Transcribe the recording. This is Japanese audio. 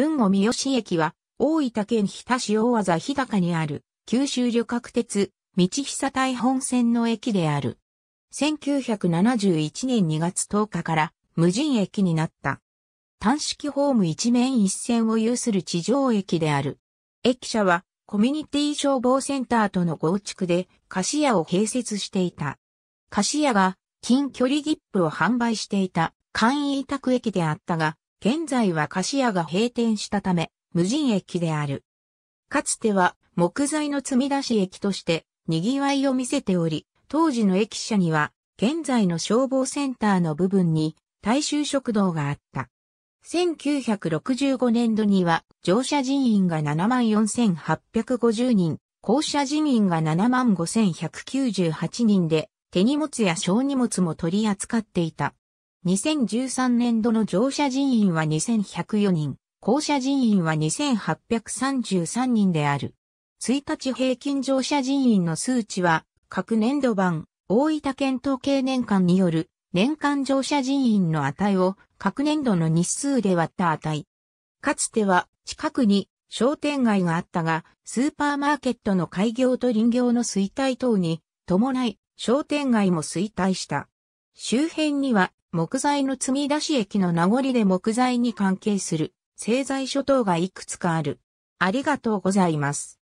豊後三好駅は、大分県日田市大技日高にある、九州旅客鉄、道久大本線の駅である。1971年2月10日から無人駅になった。単式ホーム一面一線を有する地上駅である。駅舎はコミュニティ消防センターとの合築で菓子屋を併設していた。菓子屋が近距離切符を販売していた簡易委託駅であったが、現在は菓子屋が閉店したため、無人駅である。かつては木材の積み出し駅として賑わいを見せており、当時の駅舎には現在の消防センターの部分に大衆食堂があった。1965年度には乗車人員が74,850人、降車人員が75,198人で手荷物や小荷物も取り扱っていた。2013年度の乗車人員は2104人、降車人員は2833人である。1日平均乗車人員の数値は、各年度版、大分県統計年間による、年間乗車人員の値を、各年度の日数で割った値。かつては、近くに商店街があったが、スーパーマーケットの開業と林業の衰退等に伴い、商店街も衰退した。周辺には木材の積み出し駅の名残で木材に関係する製材諸島がいくつかある。ありがとうございます。